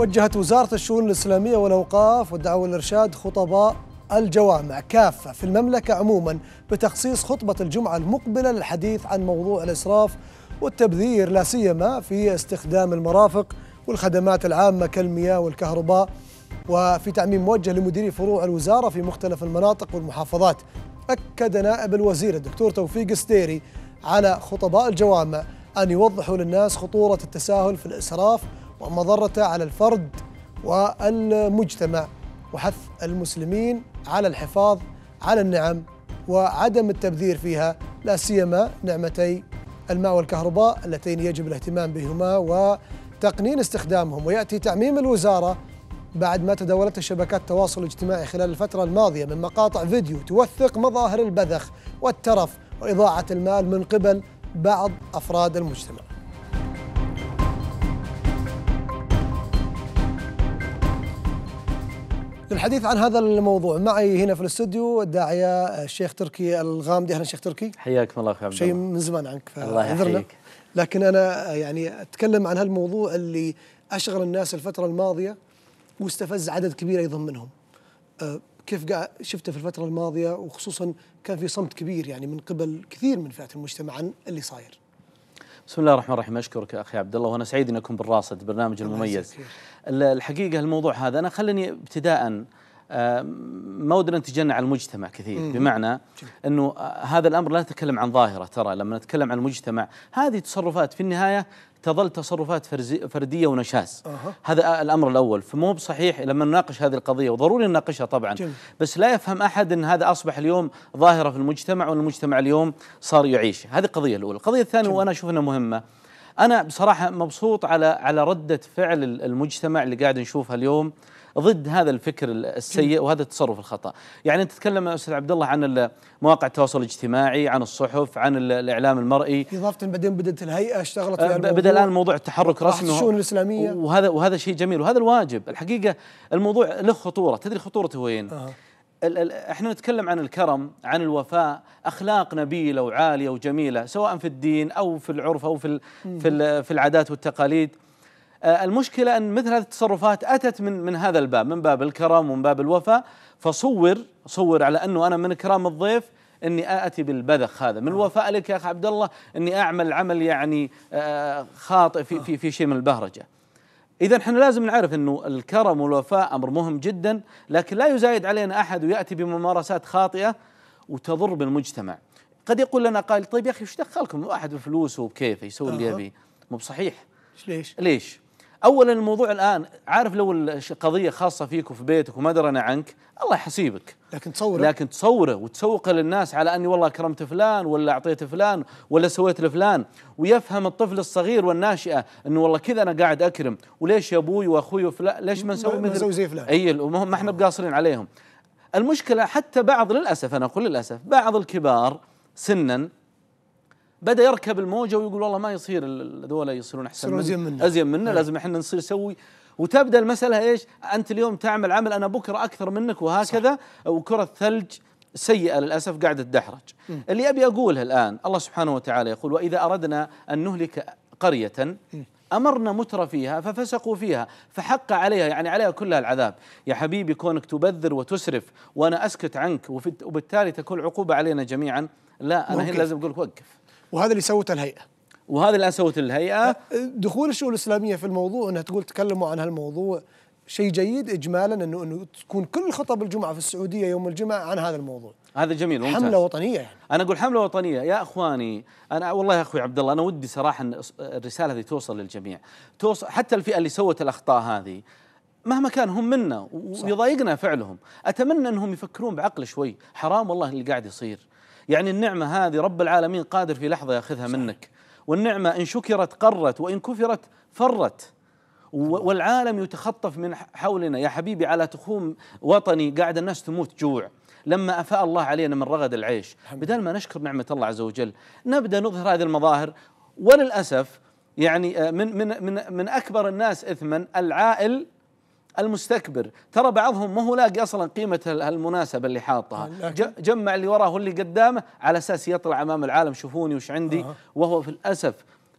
وجهت وزارة الشؤون الإسلامية والأوقاف والدعوة والإرشاد خطباء الجوامع كافة في المملكة عموما بتخصيص خطبة الجمعة المقبلة للحديث عن موضوع الإسراف والتبذير لا سيما في استخدام المرافق والخدمات العامة كالمياه والكهرباء وفي تعميم موجه لمديري فروع الوزارة في مختلف المناطق والمحافظات أكد نائب الوزير الدكتور توفيق السديري على خطباء الجوامع أن يوضحوا للناس خطورة التساهل في الإسراف ومضرته على الفرد والمجتمع وحث المسلمين على الحفاظ على النعم وعدم التبذير فيها لا سيما نعمتي الماء والكهرباء اللتين يجب الاهتمام بهما وتقنين استخدامهم وياتي تعميم الوزاره بعد ما تداولته شبكات التواصل الاجتماعي خلال الفتره الماضيه من مقاطع فيديو توثق مظاهر البذخ والترف واضاعه المال من قبل بعض افراد المجتمع للحديث عن هذا الموضوع معي هنا في الاستوديو الداعيه الشيخ تركي الغامدي اهلا شيخ تركي حياكم الله اخوي عبد شيء من زمان عنك الله يحييك لكن انا يعني اتكلم عن هالموضوع اللي اشغل الناس الفتره الماضيه واستفز عدد كبير ايضا منهم أه، كيف قاعد شفته في الفتره الماضيه وخصوصا كان في صمت كبير يعني من قبل كثير من فئات المجتمع عن اللي صاير بسم الله الرحمن الرحيم اشكرك اخي عبد الله وانا سعيد ان اكون بالراصد برنامج المميز الحقيقه الموضوع هذا انا خلني ابتداء ما ودنا نتجنى على المجتمع كثير بمعنى انه هذا الامر لا نتكلم عن ظاهره ترى لما نتكلم عن المجتمع هذه تصرفات في النهايه تظل تصرفات فرديه ونشاز هذا الامر الاول فمو بصحيح لما نناقش هذه القضيه وضروري نناقشها طبعا بس لا يفهم احد ان هذا اصبح اليوم ظاهره في المجتمع والمجتمع اليوم صار يعيش هذه القضيه الاولى القضيه الثانيه وانا اشوف انها مهمه انا بصراحه مبسوط على على رده فعل المجتمع اللي قاعد نشوفها اليوم ضد هذا الفكر السيء وهذا التصرف الخطا يعني انت تتكلم استاذ عبد الله عن مواقع التواصل الاجتماعي عن الصحف عن الاعلام المرئي اضافه بعدين بدات الهيئه اشتغلت أه، بدا الان موضوع التحرك رسمي الشؤون الاسلاميه وهذا وهذا شيء جميل وهذا الواجب الحقيقه الموضوع له خطوره تدري خطورته وين آه. ال ال احنا نتكلم عن الكرم عن الوفاء اخلاق نبيله وعاليه وجميله سواء في الدين او في العرف او في في في العادات والتقاليد آه، المشكله ان مثل هذه التصرفات اتت من من هذا الباب من باب الكرم ومن باب الوفاء فصور صور على انه انا من اكرام الضيف اني اتي بالبذخ هذا من الوفاء آه. لك يا اخي عبد الله اني اعمل عمل يعني آه، خاطئ في في في شيء من البهرجه اذا احنا لازم نعرف انه الكرم والوفاء امر مهم جدا لكن لا يزايد علينا احد وياتي بممارسات خاطئه وتضر بالمجتمع قد يقول لنا قائل طيب يا اخي ايش دخلكم واحد بفلوسه وبكيفه يسوي اللي يبي مو بصحيح ليش ليش اولا الموضوع الان عارف لو القضيه خاصه فيك وفي بيتك وما درنا عنك الله يحاسبك لكن تصوره لكن تصوره وتسوقه للناس على اني والله كرمت فلان ولا اعطيت فلان ولا سويت لفلان ويفهم الطفل الصغير والناشئه انه والله كذا انا قاعد اكرم وليش يا ابوي واخوي وفلان ليش ما نسوي مثل زي فلان اي ما احنا بقاصرين عليهم المشكله حتى بعض للاسف انا اقول للاسف بعض الكبار سنا بدا يركب الموجه ويقول والله ما يصير هذول يصيرون احسن من ازين منا ازين منا لازم احنا نصير نسوي وتبدا المساله ايش؟ انت اليوم تعمل عمل انا بكره اكثر منك وهكذا صح. وكره ثلج سيئة للأسف قاعدة تدحرج اللي أبي أقوله الآن الله سبحانه وتعالى يقول وإذا أردنا أن نهلك قرية م. أمرنا متر فيها ففسقوا فيها فحق عليها يعني عليها كلها العذاب يا حبيبي كونك تبذر وتسرف وأنا أسكت عنك وبالتالي تكون عقوبة علينا جميعا لا أنا هنا لازم أقول وقف وهذا اللي سوته الهيئة وهذا اللي سوته الهيئه أه، دخول الشؤون الاسلاميه في الموضوع انها تقول تكلموا عن هالموضوع شيء جيد اجمالا انه انه تكون كل خطب الجمعه في السعوديه يوم الجمعه عن هذا الموضوع هذا جميل ممتاز حمله وطنيه يعني. انا اقول حمله وطنيه يا اخواني انا والله يا اخوي عبد الله انا ودي صراحه ان الرساله هذه توصل للجميع توصل حتى الفئه اللي سوت الاخطاء هذه مهما كان هم منا ويضايقنا فعلهم اتمنى انهم يفكرون بعقل شوي حرام والله اللي قاعد يصير يعني النعمه هذه رب العالمين قادر في لحظه ياخذها صح. منك والنعمة إن شكرت قرت وإن كفرت فرت والعالم يتخطف من حولنا يا حبيبي على تخوم وطني قاعد الناس تموت جوع لما أفاء الله علينا من رغد العيش بدل ما نشكر نعمة الله عز وجل نبدأ نظهر هذه المظاهر وللأسف يعني آه، من من من من أكبر الناس إثما العائل المستكبر ترى بعضهم ما هو لاقي اصلا قيمه المناسبه اللي حاطها جمع اللي وراه واللي قدامه على اساس يطلع امام العالم شوفوني وش عندي وهو في الاسف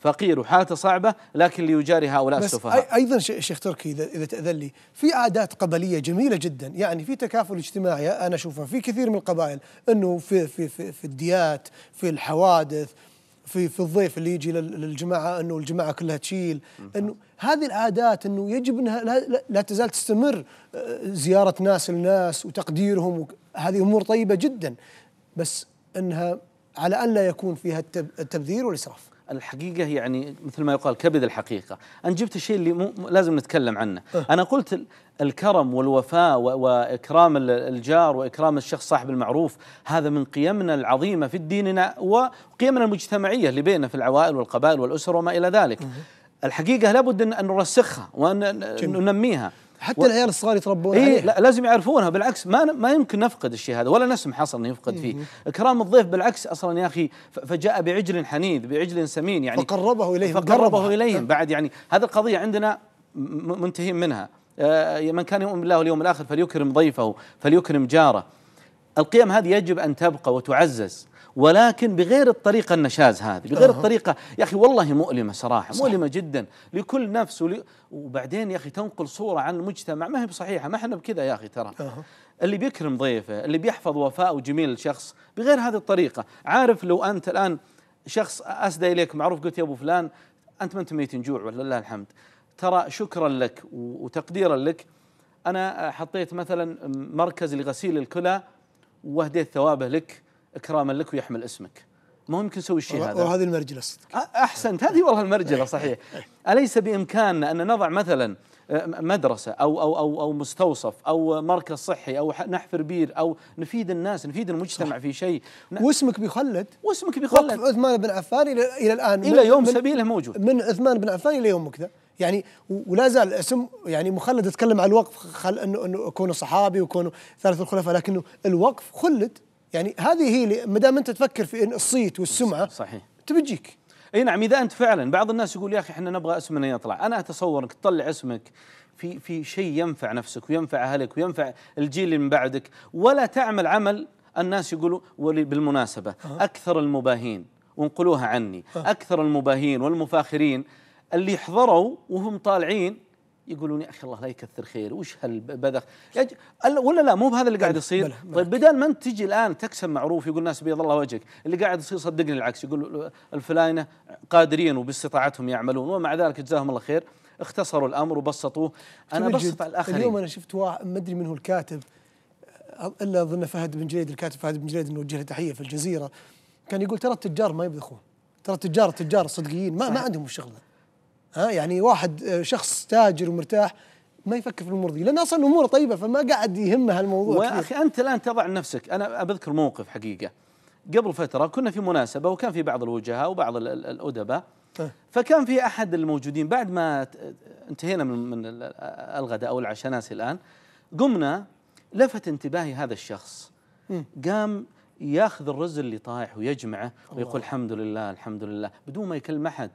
فقير وحالته صعبه لكن ليجاري هؤلاء السفهاء ايضا شيخ تركي اذا اذا تاذن لي في عادات قبليه جميله جدا يعني في تكافل اجتماعي انا اشوفها في كثير من القبائل انه في في في, في الديات في الحوادث في في الضيف اللي يجي للجماعه انه الجماعه كلها تشيل انه هذه العادات انه يجب انها لا, لا تزال تستمر آه، زياره ناس لناس وتقديرهم هذه امور طيبه جدا بس انها على ان لا يكون فيها التبذير والاسراف. الحقيقة يعني مثل ما يقال كبد الحقيقة أنا جبت الشيء اللي مو لازم نتكلم عنه أه. أنا قلت الكرم والوفاء وإكرام الجار وإكرام الشخص صاحب المعروف هذا من قيمنا العظيمة في ديننا وقيمنا المجتمعية اللي بيننا في العوائل والقبائل والأسر وما إلى ذلك أه. الحقيقة لابد أن نرسخها وأن جميل. ننميها حتى و... العيال الصغار يتربون إيه لا لازم يعرفونها بالعكس ما ما يمكن نفقد الشيء هذا ولا نسمح اصلا يفقد فيه اكرام الضيف بالعكس اصلا يا اخي فجاء بعجل حنيذ بعجل سمين يعني فقربه اليهم فقربه اليهم نعم. بعد يعني هذه القضيه عندنا منتهين منها آه، من كان يؤمن بالله واليوم الاخر فليكرم ضيفه فليكرم جاره القيم هذه يجب ان تبقى وتعزز ولكن بغير الطريقة النشاز هذه بغير أه. الطريقة يا أخي والله مؤلمة صراحة صح. مؤلمة جدا لكل نفس ولي وبعدين يا أخي تنقل صورة عن المجتمع ما هي بصحيحة ما احنا بكذا يا أخي ترى أه. اللي بيكرم ضيفه اللي بيحفظ وفاء وجميل الشخص بغير هذه الطريقة عارف لو أنت الآن شخص أسدى إليك معروف قلت يا أبو فلان أنت ما أنت ميت جوع ولله الحمد ترى شكرا لك وتقديرا لك أنا حطيت مثلا مركز لغسيل الكلى واهديت ثوابه لك اكراما لك ويحمل اسمك ما يمكن نسوي الشيء هذا وهذه المرجله صدق احسنت هذه والله المرجله صحيح اليس بامكاننا ان نضع مثلا مدرسه او او او او مستوصف او مركز صحي او نحفر بير او نفيد الناس نفيد المجتمع صح. في شيء واسمك بيخلد واسمك بيخلد وقف عثمان بن عفان الى الى الان الى يوم سبيله موجود من عثمان بن عفان الى يومك ذا يعني ولا زال اسم يعني مخلد اتكلم عن الوقف خل انه انه كونه صحابي وكونه ثالث الخلفاء لكنه الوقف خلد يعني هذه هي ما دام انت تفكر في الصيت والسمعه صحيح تبجيك اي نعم اذا انت فعلا بعض الناس يقول يا اخي احنا نبغى اسمنا يطلع انا اتصور انك تطلع اسمك في في شيء ينفع نفسك وينفع اهلك وينفع الجيل اللي من بعدك ولا تعمل عمل الناس يقولوا بالمناسبه أه. اكثر المباهين وانقلوها عني أه. اكثر المباهين والمفاخرين اللي حضروا وهم طالعين يقولون يا اخي الله لا يكثر خير وش هالبذخ يج... ولا لا مو بهذا اللي قاعد يصير طيب بدل ما انت تجي الان تكسب معروف يقول الناس بيض الله وجهك اللي قاعد يصير صدقني العكس يقول الفلاينه قادرين وباستطاعتهم يعملون ومع ذلك جزاهم الله خير اختصروا الامر وبسطوه انا بسط على الاخرين اليوم انا شفت واحد ما ادري من هو الكاتب الا اظن فهد بن جريد الكاتب فهد بن جريد نوجه له تحيه في الجزيره كان يقول ترى التجار ما يبذخون ترى التجار التجار الصدقيين ما, ما عندهم الشغل ها يعني واحد آه، شخص تاجر ومرتاح ما يفكر في الامور دي لان اصلا اموره طيبه فما قاعد يهمه الموضوع واخي انت الان تضع نفسك انا بذكر موقف حقيقه قبل فتره كنا في مناسبه وكان في بعض الوجهاء وبعض الادباء فكان في احد الموجودين بعد ما انتهينا من من الغداء او العشاء ناسي الان قمنا لفت انتباهي هذا الشخص قام ياخذ الرز اللي طايح ويجمعه ويقول الحمد لله الحمد لله بدون ما يكلم احد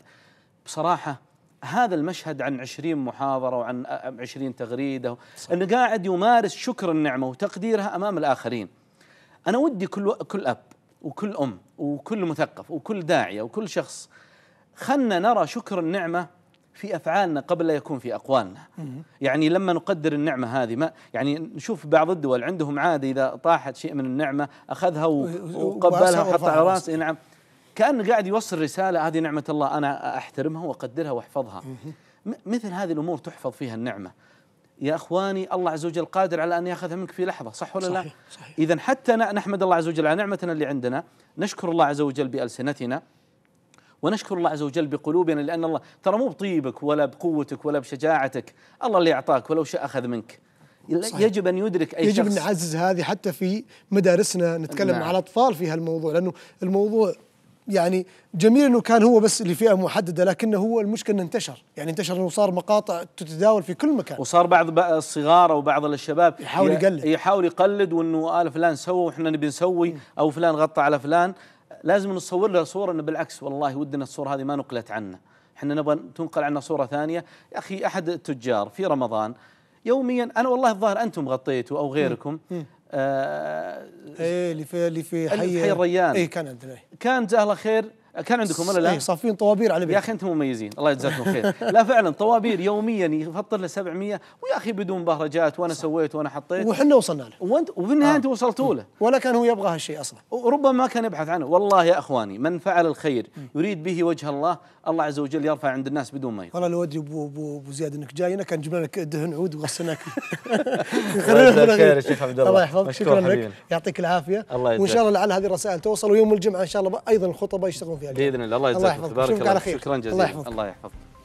بصراحه هذا المشهد عن عشرين محاضرة وعن عشرين تغريدة أنه قاعد يمارس شكر النعمة وتقديرها أمام الآخرين أنا ودي كل, كل أب وكل أم وكل مثقف وكل داعية وكل شخص خلنا نرى شكر النعمة في أفعالنا قبل لا يكون في أقوالنا يعني لما نقدر النعمة هذه ما يعني نشوف بعض الدول عندهم عادة إذا طاحت شيء من النعمة أخذها وقبلها وحطها على راسه نعم كان قاعد يوصل رسالة هذه نعمة الله أنا أحترمها وأقدرها وأحفظها مثل هذه الأمور تحفظ فيها النعمة يا اخواني الله عز وجل قادر على ان ياخذها منك في لحظه صح ولا صحيح لا؟ صحيح اذا حتى نحمد الله عز وجل على نعمتنا اللي عندنا، نشكر الله عز وجل بالسنتنا ونشكر الله عز وجل بقلوبنا لان الله ترى مو بطيبك ولا بقوتك ولا بشجاعتك، الله اللي اعطاك ولو شاء اخذ منك. صحيح. يجب ان يدرك اي يجب شخص يجب ان نعزز هذه حتى في مدارسنا نتكلم نعم. مع الاطفال في هالموضوع لانه الموضوع يعني جميل انه كان هو بس لفئه محدده لكنه هو المشكله انه انتشر يعني انتشر انه صار مقاطع تتداول في كل مكان وصار بعض الصغار او بعض الشباب يحاول يقلد يحاول يقلد وانه ال فلان سوى واحنا نبي نسوي او فلان غطى على فلان لازم نصور له صوره انه بالعكس والله ودنا الصوره هذه ما نقلت عنا احنا نبغى تنقل عنا صوره ثانيه يا اخي احد التجار في رمضان يوميا انا والله الظاهر انتم غطيتوا او غيركم آه ايه اللي في اللي في حي حي الريان اي كان عندنا كان جاه الله خير كان عندكم ولا لا؟ إيه، صافين طوابير على بيت. يا اخي انتم مميزين الله يجزاكم خير لا فعلا طوابير يوميا يفطر له 700 ويا اخي بدون بهرجات وانا صح. سويت وانا حطيت وحنا وصلنا له وانت وفي النهايه آه. انت وصلتوا له ولا كان هو يبغى هالشيء اصلا وربما كان يبحث عنه والله يا اخواني من فعل الخير يريد به وجه الله الله عز وجل يرفع عند الناس بدون ما يقول والله لو ادري ابو ابو, أبو زياد انك جاينا كان جبنا لك دهن عود وغسلناك خير يا شيخ عبد الله الله يحفظك شكرا لك يعطيك العافيه الله يجزاك وان شاء الله لعل هذه الرسائل توصل ويوم الجمعه ان شاء الله ايضا الخطبه يشتغلون باذن الله الله يجزاك تبارك الله شكرا جزيلا الله يحفظك, الله يحفظك.